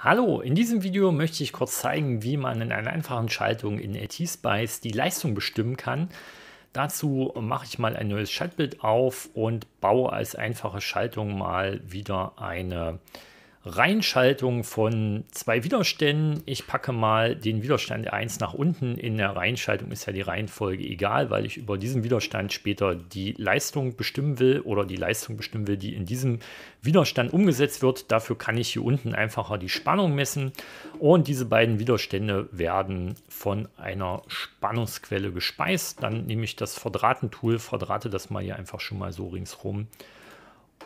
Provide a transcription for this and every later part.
Hallo, in diesem Video möchte ich kurz zeigen, wie man in einer einfachen Schaltung in AT-Spice die Leistung bestimmen kann. Dazu mache ich mal ein neues Schaltbild auf und baue als einfache Schaltung mal wieder eine Reinschaltung von zwei Widerständen. Ich packe mal den Widerstand 1 nach unten. In der Reinschaltung ist ja die Reihenfolge egal, weil ich über diesen Widerstand später die Leistung bestimmen will oder die Leistung bestimmen will, die in diesem Widerstand umgesetzt wird. Dafür kann ich hier unten einfacher die Spannung messen und diese beiden Widerstände werden von einer Spannungsquelle gespeist. Dann nehme ich das Verdrahten-Tool, verdrahte das mal hier einfach schon mal so ringsrum.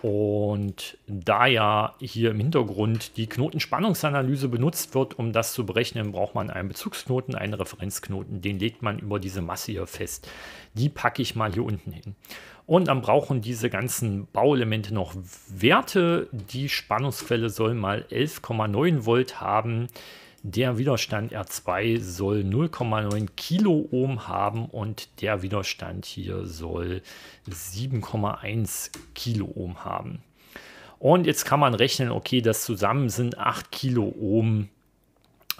Und da ja hier im Hintergrund die Knotenspannungsanalyse benutzt wird, um das zu berechnen, braucht man einen Bezugsknoten, einen Referenzknoten. Den legt man über diese Masse hier fest. Die packe ich mal hier unten hin. Und dann brauchen diese ganzen Bauelemente noch Werte. Die Spannungsquelle soll mal 11,9 Volt haben. Der Widerstand R2 soll 0,9 Kiloohm haben und der Widerstand hier soll 7,1 Kiloohm haben. Und jetzt kann man rechnen, okay, das zusammen sind 8 Kiloohm.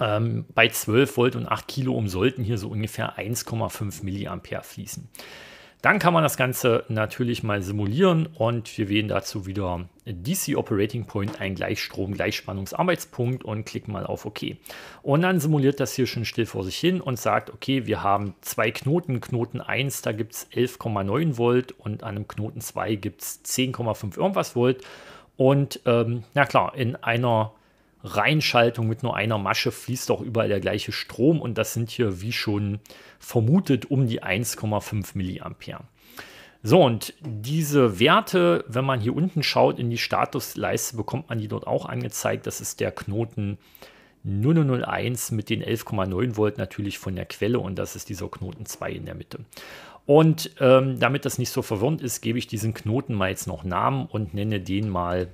Ähm, bei 12 Volt und 8 Kiloohm sollten hier so ungefähr 1,5 Milliampere fließen. Dann kann man das Ganze natürlich mal simulieren und wir wählen dazu wieder DC Operating Point ein Gleichstrom, Gleichspannungsarbeitspunkt und klick mal auf OK. Und dann simuliert das hier schon still vor sich hin und sagt, okay, wir haben zwei Knoten. Knoten 1, da gibt es 11,9 Volt und an einem Knoten 2 gibt es 10,5 irgendwas Volt. Und ähm, na klar, in einer Reinschaltung mit nur einer Masche fließt auch überall der gleiche Strom und das sind hier, wie schon vermutet, um die 1,5 Milliampere. So, und diese Werte, wenn man hier unten schaut in die Statusleiste, bekommt man die dort auch angezeigt. Das ist der Knoten 0001 mit den 11,9 Volt natürlich von der Quelle und das ist dieser Knoten 2 in der Mitte. Und ähm, damit das nicht so verwirrend ist, gebe ich diesen Knoten mal jetzt noch Namen und nenne den mal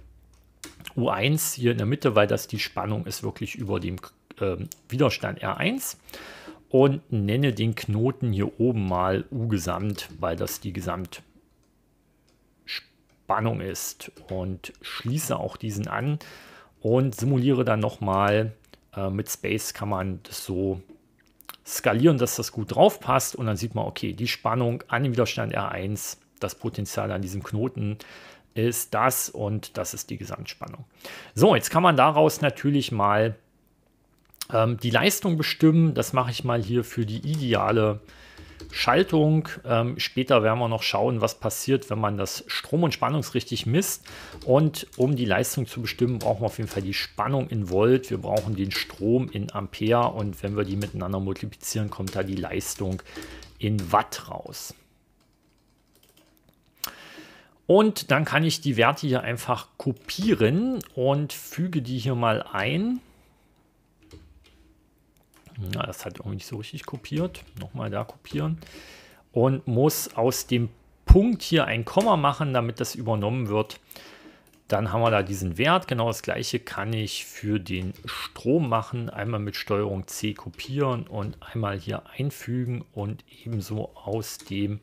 U1 hier in der Mitte, weil das die Spannung ist wirklich über dem äh, Widerstand R1 und nenne den Knoten hier oben mal U gesamt, weil das die Gesamtspannung ist und schließe auch diesen an und simuliere dann nochmal äh, mit Space kann man das so skalieren, dass das gut drauf passt und dann sieht man, okay, die Spannung an dem Widerstand R1, das Potenzial an diesem Knoten ist das und das ist die Gesamtspannung. So, jetzt kann man daraus natürlich mal ähm, die Leistung bestimmen, das mache ich mal hier für die ideale Schaltung. Ähm, später werden wir noch schauen, was passiert, wenn man das Strom und Spannungsrichtig misst. Und um die Leistung zu bestimmen, brauchen wir auf jeden Fall die Spannung in Volt. Wir brauchen den Strom in Ampere. Und wenn wir die miteinander multiplizieren, kommt da die Leistung in Watt raus. Und dann kann ich die Werte hier einfach kopieren und füge die hier mal ein. Mhm. Na, das hat irgendwie nicht so richtig kopiert. Nochmal da kopieren. Und muss aus dem Punkt hier ein Komma machen, damit das übernommen wird. Dann haben wir da diesen Wert. Genau das gleiche kann ich für den Strom machen. Einmal mit Steuerung C kopieren und einmal hier einfügen und ebenso aus dem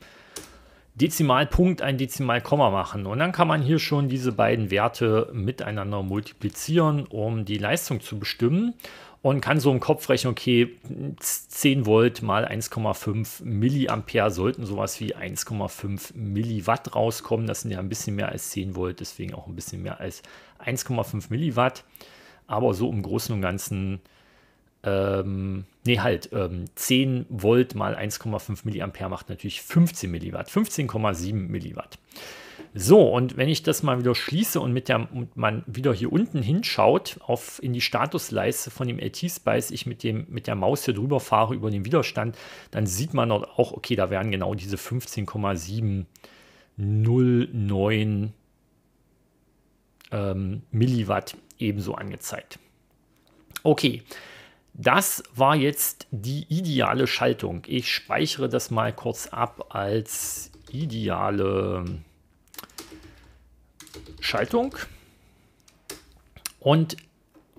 Dezimalpunkt ein Dezimalkomma machen. Und dann kann man hier schon diese beiden Werte miteinander multiplizieren, um die Leistung zu bestimmen. Und kann so im Kopf rechnen, okay, 10 Volt mal 1,5 Milliampere sollten sowas wie 1,5 Milliwatt rauskommen. Das sind ja ein bisschen mehr als 10 Volt, deswegen auch ein bisschen mehr als 1,5 Milliwatt. Aber so im Großen und Ganzen ähm, nee, halt, ähm, 10 Volt mal 1,5 Milliampere macht natürlich 15 Milliwatt, 15,7 Milliwatt. So, und wenn ich das mal wieder schließe und mit der und man wieder hier unten hinschaut, auf in die Statusleiste von dem LT-Spice, ich mit, dem, mit der Maus hier drüber fahre über den Widerstand, dann sieht man dort auch, okay, da wären genau diese 15,709 ähm, Milliwatt ebenso angezeigt. Okay, das war jetzt die ideale Schaltung. Ich speichere das mal kurz ab als ideale Schaltung. Und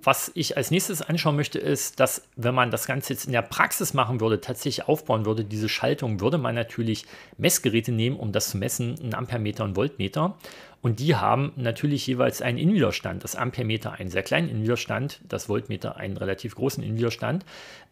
was ich als nächstes anschauen möchte, ist, dass wenn man das Ganze jetzt in der Praxis machen würde, tatsächlich aufbauen würde, diese Schaltung, würde man natürlich Messgeräte nehmen, um das zu messen, einen Ampermeter und Voltmeter. Und die haben natürlich jeweils einen Innenwiderstand. Das Ampermeter einen sehr kleinen Innenwiderstand, das Voltmeter einen relativ großen Innenwiderstand.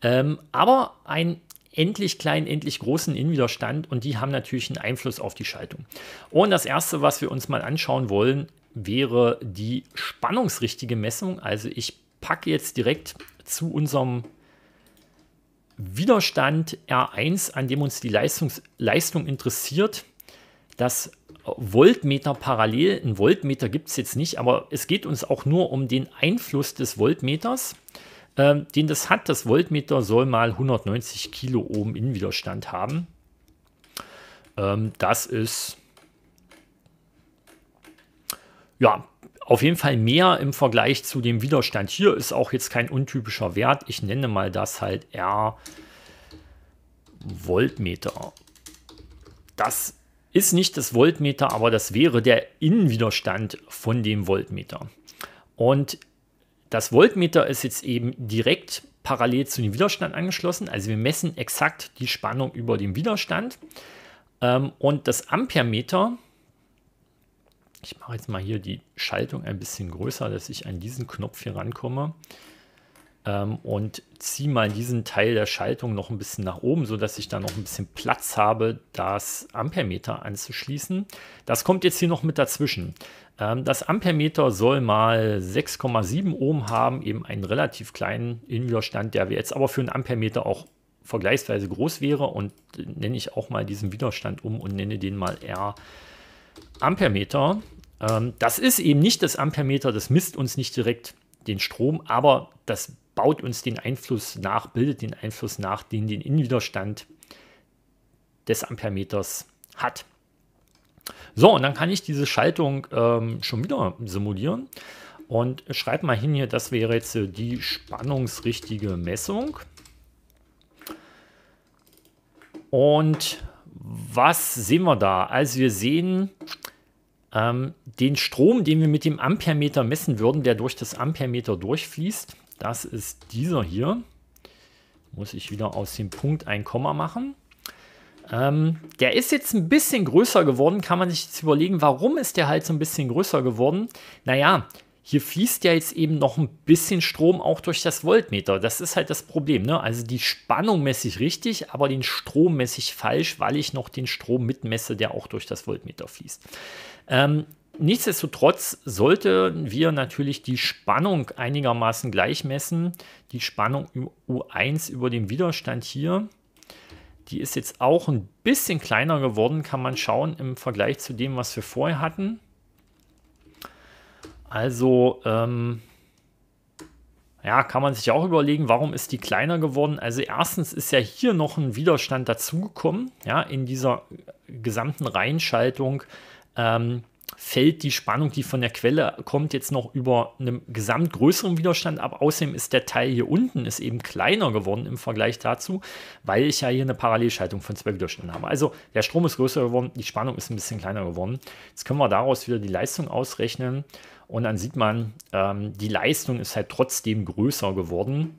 Ähm, aber ein endlich kleinen, endlich großen Innenwiderstand und die haben natürlich einen Einfluss auf die Schaltung. Und das erste, was wir uns mal anschauen wollen, wäre die spannungsrichtige Messung. Also ich packe jetzt direkt zu unserem Widerstand R1, an dem uns die Leistungs Leistung interessiert, das Voltmeter parallel. Ein Voltmeter gibt es jetzt nicht, aber es geht uns auch nur um den Einfluss des Voltmeters, äh, den das hat. Das Voltmeter soll mal 190 Kilo Ohm Innenwiderstand haben. Ähm, das ist ja auf jeden Fall mehr im Vergleich zu dem Widerstand. Hier ist auch jetzt kein untypischer Wert. Ich nenne mal das halt R Voltmeter. Das ist nicht das Voltmeter, aber das wäre der Innenwiderstand von dem Voltmeter. Und das Voltmeter ist jetzt eben direkt parallel zu dem Widerstand angeschlossen. Also wir messen exakt die Spannung über dem Widerstand. Ähm, und das Amperemeter ich mache jetzt mal hier die Schaltung ein bisschen größer, dass ich an diesen Knopf hier rankomme ähm, und ziehe mal diesen Teil der Schaltung noch ein bisschen nach oben, sodass ich da noch ein bisschen Platz habe, das Ampermeter anzuschließen. Das kommt jetzt hier noch mit dazwischen. Ähm, das Ampermeter soll mal 6,7 Ohm haben, eben einen relativ kleinen Innenwiderstand, der jetzt aber für einen Ampermeter auch vergleichsweise groß wäre und äh, nenne ich auch mal diesen Widerstand um und nenne den mal R Ampermeter. Ähm, das ist eben nicht das Ampermeter, das misst uns nicht direkt den Strom, aber das baut uns den Einfluss nach, bildet den Einfluss nach, den den Innenwiderstand des Ampermeters hat. So, und dann kann ich diese Schaltung ähm, schon wieder simulieren und schreibe mal hin hier, das wäre jetzt äh, die spannungsrichtige Messung. Und was sehen wir da? Also wir sehen, ähm, den Strom, den wir mit dem Ampermeter messen würden, der durch das Ampermeter durchfließt. Das ist dieser hier. Muss ich wieder aus dem Punkt ein Komma machen. Ähm, der ist jetzt ein bisschen größer geworden, kann man sich jetzt überlegen, warum ist der halt so ein bisschen größer geworden? Naja, hier fließt ja jetzt eben noch ein bisschen Strom auch durch das Voltmeter. Das ist halt das Problem. Ne? Also die Spannung messe ich richtig, aber den Strom messe ich falsch, weil ich noch den Strom mitmesse, der auch durch das Voltmeter fließt. Ähm, nichtsdestotrotz sollten wir natürlich die Spannung einigermaßen gleich messen. Die Spannung U1 über dem Widerstand hier. Die ist jetzt auch ein bisschen kleiner geworden, kann man schauen im Vergleich zu dem, was wir vorher hatten. Also, ähm, ja, kann man sich auch überlegen, warum ist die kleiner geworden? Also erstens ist ja hier noch ein Widerstand dazugekommen. Ja, in dieser gesamten Reinschaltung ähm, fällt die Spannung, die von der Quelle kommt, jetzt noch über einem gesamt größeren Widerstand ab. Außerdem ist der Teil hier unten ist eben kleiner geworden im Vergleich dazu, weil ich ja hier eine Parallelschaltung von zwei Widerständen habe. Also der Strom ist größer geworden, die Spannung ist ein bisschen kleiner geworden. Jetzt können wir daraus wieder die Leistung ausrechnen. Und dann sieht man, ähm, die Leistung ist halt trotzdem größer geworden.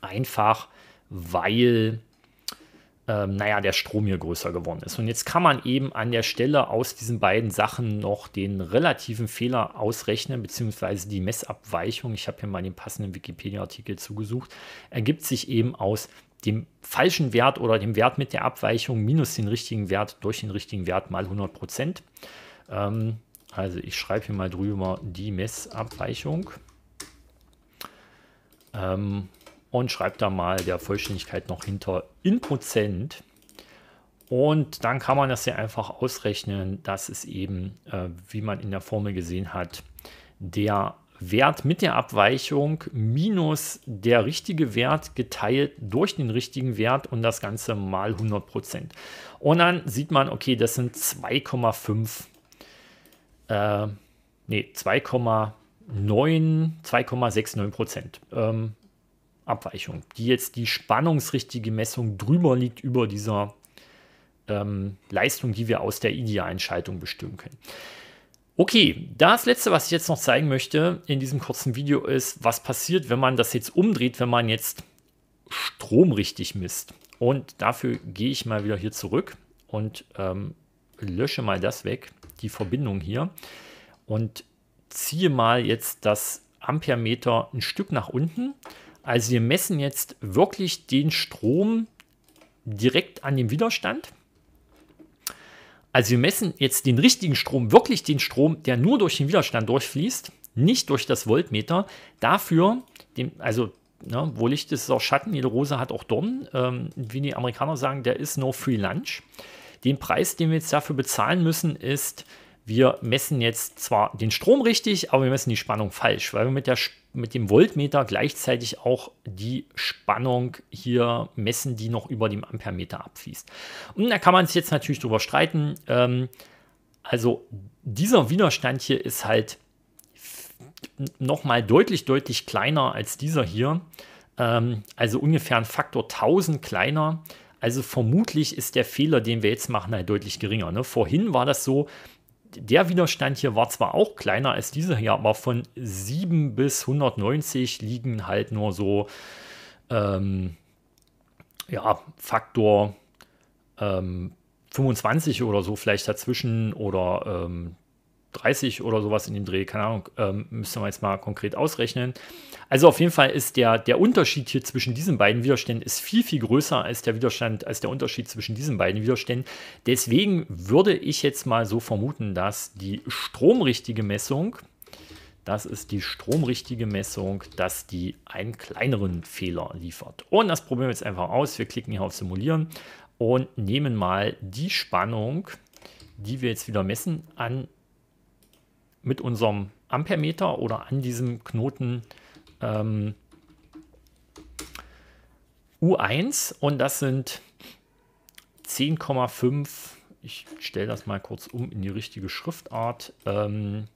Einfach weil, ähm, naja, der Strom hier größer geworden ist. Und jetzt kann man eben an der Stelle aus diesen beiden Sachen noch den relativen Fehler ausrechnen, beziehungsweise die Messabweichung. Ich habe hier mal den passenden Wikipedia-Artikel zugesucht. Ergibt sich eben aus dem falschen Wert oder dem Wert mit der Abweichung minus den richtigen Wert durch den richtigen Wert mal 100 Prozent. Ähm, also ich schreibe hier mal drüber die Messabweichung ähm, und schreibe da mal der Vollständigkeit noch hinter in Prozent. Und dann kann man das ja einfach ausrechnen, dass es eben, äh, wie man in der Formel gesehen hat, der Wert mit der Abweichung minus der richtige Wert geteilt durch den richtigen Wert und das Ganze mal 100%. Und dann sieht man, okay, das sind 2,5 äh, nee, 2,9, 2,69 Prozent ähm, Abweichung, die jetzt die spannungsrichtige Messung drüber liegt über dieser ähm, Leistung, die wir aus der idealen Schaltung bestimmen können. Okay, das letzte, was ich jetzt noch zeigen möchte in diesem kurzen Video ist, was passiert, wenn man das jetzt umdreht, wenn man jetzt Strom richtig misst. Und dafür gehe ich mal wieder hier zurück und ähm, lösche mal das weg, die Verbindung hier und ziehe mal jetzt das Amperemeter ein Stück nach unten. Also wir messen jetzt wirklich den Strom direkt an dem Widerstand. Also wir messen jetzt den richtigen Strom, wirklich den Strom, der nur durch den Widerstand durchfließt, nicht durch das Voltmeter. Dafür, dem, also ne, wo Licht ist, ist auch Schatten, jede Rose hat auch Dornen. Ähm, wie die Amerikaner sagen, der ist no free lunch. Den Preis, den wir jetzt dafür bezahlen müssen, ist, wir messen jetzt zwar den Strom richtig, aber wir messen die Spannung falsch, weil wir mit, der, mit dem Voltmeter gleichzeitig auch die Spannung hier messen, die noch über dem Ampermeter abfließt. Und da kann man sich jetzt natürlich drüber streiten. Ähm, also dieser Widerstand hier ist halt nochmal deutlich, deutlich kleiner als dieser hier. Ähm, also ungefähr ein Faktor 1000 kleiner also vermutlich ist der Fehler, den wir jetzt machen, halt deutlich geringer. Ne? Vorhin war das so, der Widerstand hier war zwar auch kleiner als dieser hier, aber von 7 bis 190 liegen halt nur so ähm, ja, Faktor ähm, 25 oder so vielleicht dazwischen oder ähm, 30 oder sowas in dem Dreh, keine Ahnung, ähm, müssen wir jetzt mal konkret ausrechnen. Also auf jeden Fall ist der, der Unterschied hier zwischen diesen beiden Widerständen ist viel, viel größer als der Widerstand, als der Unterschied zwischen diesen beiden Widerständen. Deswegen würde ich jetzt mal so vermuten, dass die stromrichtige Messung, das ist die stromrichtige Messung, dass die einen kleineren Fehler liefert. Und das Problem wir jetzt einfach aus. Wir klicken hier auf Simulieren und nehmen mal die Spannung, die wir jetzt wieder messen, an mit unserem Ampermeter oder an diesem Knoten ähm, U1 und das sind 10,5, ich stelle das mal kurz um in die richtige Schriftart, ähm,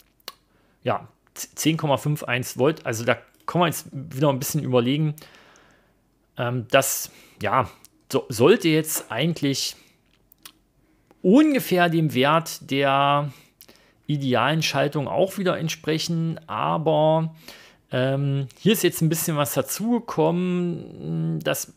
ja, 10,51 Volt, also da kann man jetzt wieder ein bisschen überlegen, ähm, das, ja, so, sollte jetzt eigentlich ungefähr dem Wert der idealen Schaltung auch wieder entsprechen, aber ähm, hier ist jetzt ein bisschen was dazugekommen. Das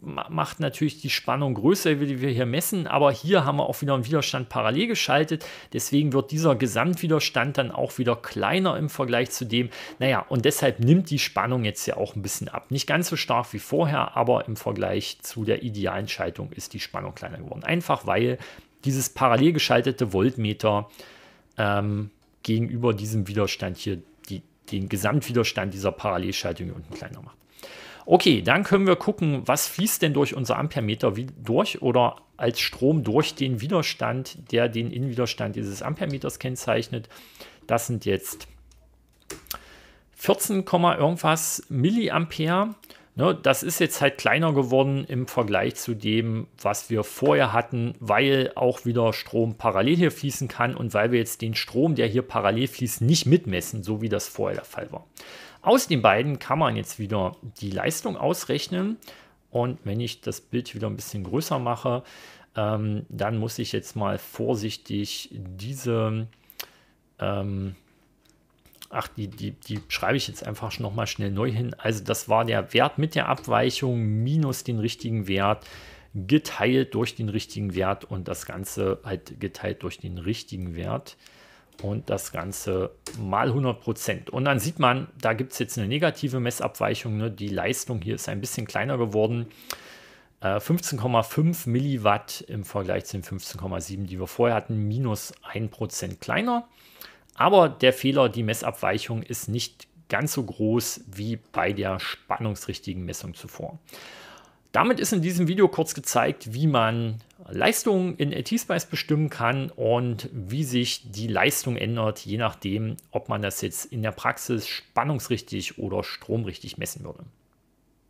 macht natürlich die Spannung größer, wie wir hier messen, aber hier haben wir auch wieder einen Widerstand parallel geschaltet. Deswegen wird dieser Gesamtwiderstand dann auch wieder kleiner im Vergleich zu dem. Naja, und deshalb nimmt die Spannung jetzt ja auch ein bisschen ab. Nicht ganz so stark wie vorher, aber im Vergleich zu der idealen Schaltung ist die Spannung kleiner geworden. Einfach weil dieses parallel geschaltete Voltmeter ähm, gegenüber diesem Widerstand hier, die, den Gesamtwiderstand dieser Parallelschaltung hier unten kleiner macht. Okay, dann können wir gucken, was fließt denn durch unser Ampermeter wie, durch oder als Strom durch den Widerstand, der den Innenwiderstand dieses Ampermeters kennzeichnet. Das sind jetzt 14, irgendwas Milliampere. Ne, das ist jetzt halt kleiner geworden im Vergleich zu dem, was wir vorher hatten, weil auch wieder Strom parallel hier fließen kann und weil wir jetzt den Strom, der hier parallel fließt, nicht mitmessen, so wie das vorher der Fall war. Aus den beiden kann man jetzt wieder die Leistung ausrechnen. Und wenn ich das Bild wieder ein bisschen größer mache, ähm, dann muss ich jetzt mal vorsichtig diese ähm, ach, die, die, die schreibe ich jetzt einfach nochmal schnell neu hin. Also das war der Wert mit der Abweichung minus den richtigen Wert geteilt durch den richtigen Wert und das Ganze halt geteilt durch den richtigen Wert und das Ganze mal 100 Prozent. Und dann sieht man, da gibt es jetzt eine negative Messabweichung. Ne? Die Leistung hier ist ein bisschen kleiner geworden. 15,5 äh, Milliwatt im Vergleich zu den 15,7, die wir vorher hatten, minus 1 Prozent kleiner. Aber der Fehler, die Messabweichung, ist nicht ganz so groß wie bei der spannungsrichtigen Messung zuvor. Damit ist in diesem Video kurz gezeigt, wie man Leistungen in AT-Spice bestimmen kann und wie sich die Leistung ändert, je nachdem, ob man das jetzt in der Praxis spannungsrichtig oder stromrichtig messen würde.